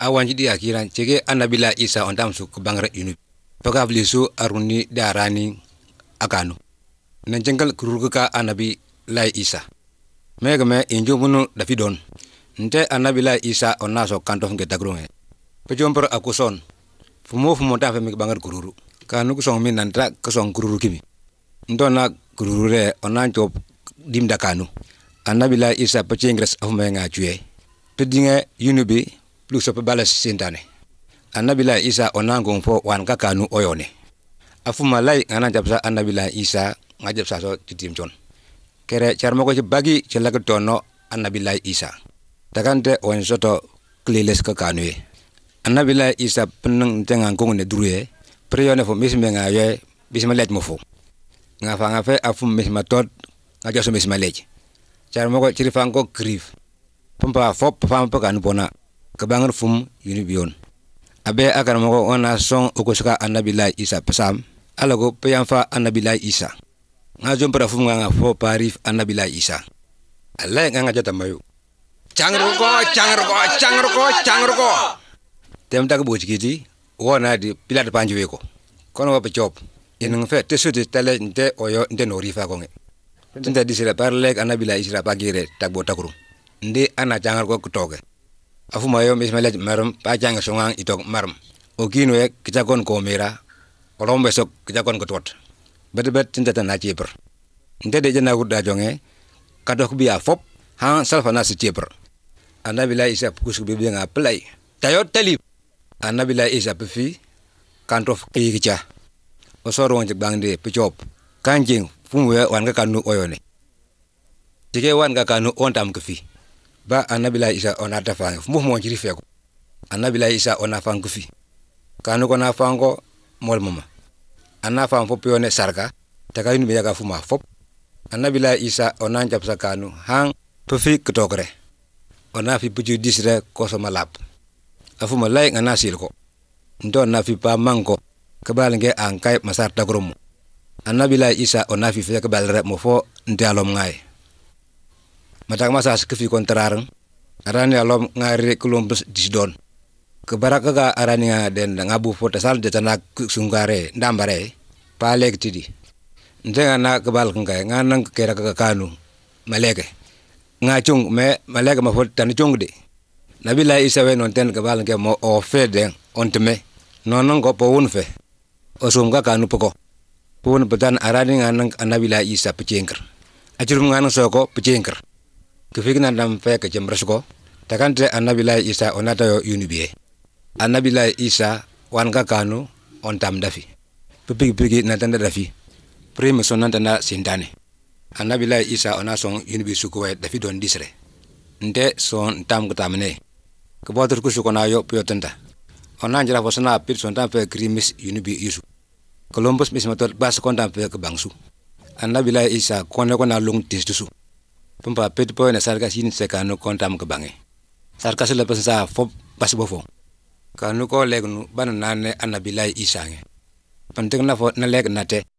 awanji di akiran cege anabila isa on su ko bangre yunu paka vlisu aruni darani akanu na jengal kururka anabi lai isa mega me injo munu dafidon nte anabila isa on naso kanto nge dagrunge per akuson fumo fumo fe mi bangar kururu kanu kusong min nantra kusong kururu kimi na kururu re onan dimda dim dakanu anabila isa pecengres nga ngajue pedinge yunubi pe bala sintane annabila isa onango fo wan kaka nu oyone afuma lay ngana jabsa annabila isa ngajab so titim chon kere charmo ko bagi ci lag tono annabila isa Takante on joto kleles ka kanwe annabila isa peneng tengang ko ne druye priyone fo misme nga ye bisma lej mo fo nga fa nga fe afum misma tot nga jaso misma lej charmo ko ci rifango grief pampa fop pampa kanu bona Kebangar fum yuni biyon abe akar mako ona song ukusuka anabila isa pesam. alago peyanfa anabila isa Ngajum jom para fum nga fo parif anabila isa allah nga nga mayu changro ko changro ko changro ko changro ko tem tak bo chikiti wona di pilat panjwe ko kono wa pechop en nga fe tesu de tele nte oyo nte no rifa ko nge tinta disira parlek anabila isa pagire bo takru ndi ana changro ko afuma yo mismelej marum pacang songang itok marum okino ye kijakon ko mira orom besok kon ko tot bet bet tinta tan nte de jena gudda jonge kadok biya fop ha salfa na si chiper anabila isa kusuk bi nga play tayot tali anabila isa pfi kantof kikicha osoro wanjik bangde pichop kanjing fumwe wan ga kanu oyone tike wan ga kanu ontam kefi ba annabila isa ona dafa fu mo jiri fe ko annabila isa ona fa fi kanu ko na ngo mol mama anna fa fo pione sarga taka yun be yaga fu ma fop annabila isa ona jab kanu hang pefi gre ona fi puju disre ko so malab afu ma lay ngana sil ko ndo na fi pa manko kebal nge angkai masar tagromu annabila isa ona fi fe kebal re mo fo ndialom ngai mata masa skifi kontrarang arani alom ngari kulumbus disidon kebaraka ga arani nga den ngabu fota sal de tana sungare ndambare palek tidi ndenga na kebal nga nganang kera ka kanu ngacung me malek ma fota tan chung de nabila isawe non ten kebal nga mo ofede ontme nonong ko powun fe osum ga kanu poko pun betan arani nganang anabila isa pecengker Acurung nganang soko pecengker kifigna dam fe ke jemresgo takante anabila isa onata yo yunubiye anabila isa wanga kanu on tam dafi pipigi na tanda dafi prime son sindane sindane anabila isa ona son yunubi sukuwe dafi don disre nde son tam kutamne suko na yo tanda ona fo fosana pir son tam fe krimis yunubi yusu Columbus mismatot bas kontam fe ke bangsu anabila isa kone kona lung tistusu pumpa pet po na sarka sin se kanu kontam ke bange sarka se lepas sa fo pas bofo kanu ko legnu bana ne anabilay isange pantek na fo na leg nate